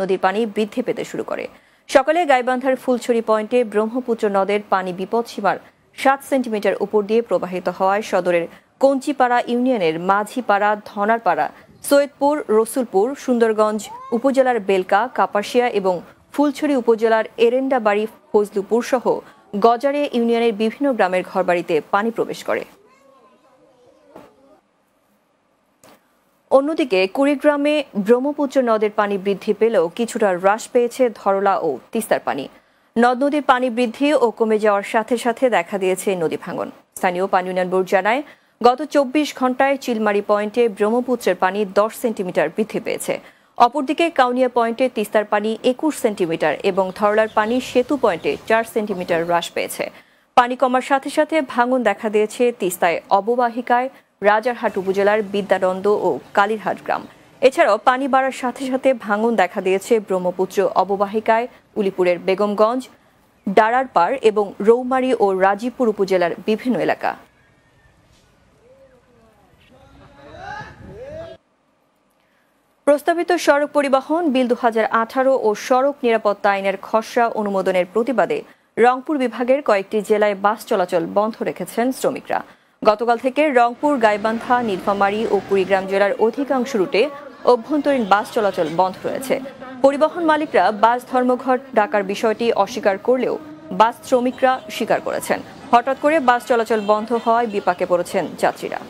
নদীর পানি বৃদ্ধি পেতে শুরু করে সকালে গাইবান্ধার ফুলছড়ি পয়েন্টে ব্রহ্মপুত্র নদের পানি বিপদ সীমার সাত সেন্টিমিটার উপর দিয়ে প্রবাহিত হওয়ায় সদরের কঞ্চিপাড়া ইউনিয়নের মাঝিপাড়া ধনারপাড়া সৈয়দপুর রসুলপুর সুন্দরগঞ্জ উপজেলার বেলকা কাপাসিয়া এবং ফুলছড়ি উপজেলার এরেন্ডাবাড়ি ফজলুপুর সহ গজারে ইউনিয়নের বিভিন্ন গ্রামের ঘরবাড়িতে পানি প্রবেশ করে অন্যদিকে কুড়িগ্রামে ব্রহ্মপুত্র নদের পানি বৃদ্ধি পেলেও কিছুটা হ্রাস পেয়েছে ধরলা ও তিস্তার পানি নদ নদীর পানি বৃদ্ধি ও কমে যাওয়ার সাথে সাথে দেখা দিয়েছে নদী ভাঙন স্থানীয় পানি উন্নয়ন বোর্ড জানায় গত চব্বিশ ঘন্টায় চিলমারি পয়েন্টে ব্রহ্মপুত্রের পানি দশ সেন্টিমিটার বৃদ্ধি পেয়েছে অপরদিকে কাউনিয়া পয়েন্টে তিস্তার পানি একুশ সেন্টিমিটার এবং ধরলার পানি সেতু পয়েন্টে চার সেন্টিমিটার হ্রাস পেয়েছে পানি কমার সাথে সাথে ভাঙন দেখা দিয়েছে তিস্তায় অববাহিকায় রাজারহাট উপজেলার বিদ্যানন্দ ও কালীরহাট গ্রাম এছাড়াও পানি বাড়ার সাথে সাথে ভাঙন দেখা দিয়েছে ব্রহ্মপুত্র অববাহিকায় উলিপুরের বেগমগঞ্জ ডারারপাড় এবং রৌমারী ও রাজীপুর উপজেলার বিভিন্ন এলাকা প্রস্তাবিত সড়ক পরিবহন বিল দু ও সড়ক নিরাপত্তা আইনের খসড়া অনুমোদনের প্রতিবাদে রংপুর বিভাগের কয়েকটি জেলায় বাস চলাচল বন্ধ রেখেছেন শ্রমিকরা গতকাল থেকে রংপুর গাইবান্ধা নীলফামারী ও কুড়িগ্রাম জেলার অধিকাংশ রুটে অভ্যন্তরীণ বাস চলাচল বন্ধ রয়েছে পরিবহন মালিকরা বাস ধর্মঘট ডাকার বিষয়টি অস্বীকার করলেও বাস শ্রমিকরা স্বীকার করেছেন হঠাৎ করে বাস চলাচল বন্ধ হওয়ায় বিপাকে পড়েছেন যাত্রীরা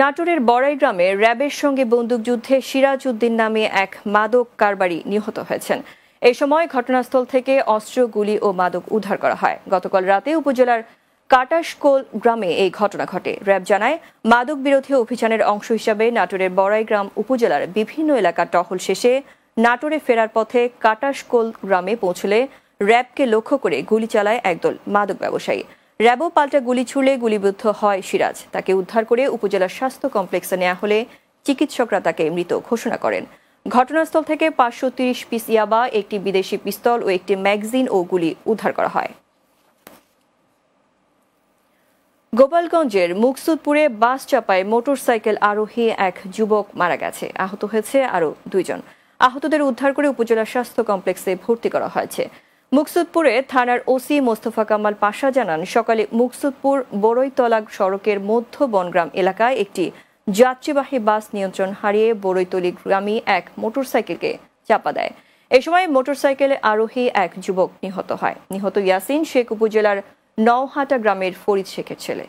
নাটোরের বড়াই গ্রামে র্যাবের সঙ্গে বন্দুকযুদ্ধে সিরাজ উদ্দিন নামে এক মাদক কারবারি নিহত হয়েছেন এই সময় ঘটনাস্থল থেকে অস্ত্র গুলি ও মাদক উদ্ধার করা হয় গতকাল রাতে উপজেলার কাটাশকোল গ্রামে এই ঘটনা ঘটে র্যাব জানায় মাদক বিরোধী অভিযানের অংশ হিসাবে নাটোরের বড়াইগ্রাম উপজেলার বিভিন্ন এলাকা টহল শেষে নাটোরে ফেরার পথে কাটাশকোল গ্রামে পৌঁছলে র্যাবকে লক্ষ্য করে গুলি চালায় একদল মাদক ব্যবসায়ী র্যাবও পাল্টা গুলি ছুড়লে গুলিবিদ্ধ হয় সিরাজ তাকে উদ্ধার করে উপজেলার স্বাস্থ্য কমপ্লেক্সে নেওয়া হলে চিকিৎসকরা তাকে মৃত ঘোষণা করেন ঘটনাস্থল থেকে পাঁচশো তিরিশ পিস ইয়াবা একটি বিদেশি পিস্তল ও একটি ম্যাগজিন ও গুলি উদ্ধার করা হয় গোপালগঞ্জের মুকসুদপুরে বাস চাপায় মোটরসাইকেল আরোহী এক যুবক মারা গেছে আহত হয়েছে আরও দুইজন আহতদের উদ্ধার করে উপজেলা স্বাস্থ্য কমপ্লেক্সে ভর্তি করা হয়েছে মুকসুদপুরে থানার ওসি মোস্তফা কামাল পাশা জানান সকালে মুকসুদপুর বড়ইতলা সড়কের মধ্য বনগ্রাম এলাকায় একটি যাত্রীবাহী বাস নিয়ন্ত্রণ হারিয়ে বড়ইতলি গ্রামী এক মোটরসাইকেলকে চাপা দেয় এ সময় মোটরসাইকেলে আরোহী এক যুবক নিহত হয় নিহত ইয়াসিন শেখ উপজেলার নওহাটা গ্রামের ফরিদ শেখের ছেলে